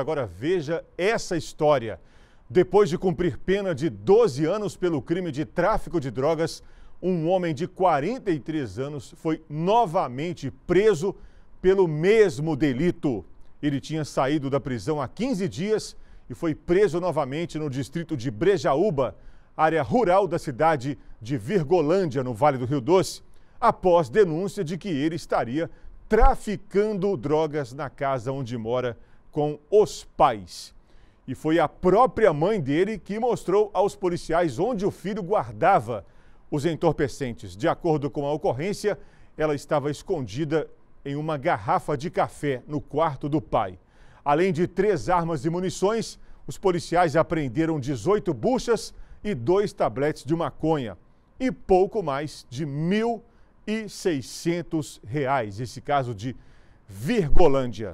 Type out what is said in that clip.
Agora veja essa história. Depois de cumprir pena de 12 anos pelo crime de tráfico de drogas, um homem de 43 anos foi novamente preso pelo mesmo delito. Ele tinha saído da prisão há 15 dias e foi preso novamente no distrito de Brejaúba, área rural da cidade de Virgolândia, no Vale do Rio Doce, após denúncia de que ele estaria traficando drogas na casa onde mora com os pais. E foi a própria mãe dele que mostrou aos policiais onde o filho guardava os entorpecentes. De acordo com a ocorrência, ela estava escondida em uma garrafa de café no quarto do pai. Além de três armas e munições, os policiais apreenderam 18 buchas e dois tabletes de maconha e pouco mais de R$ 1.600. Esse caso de Virgolândia.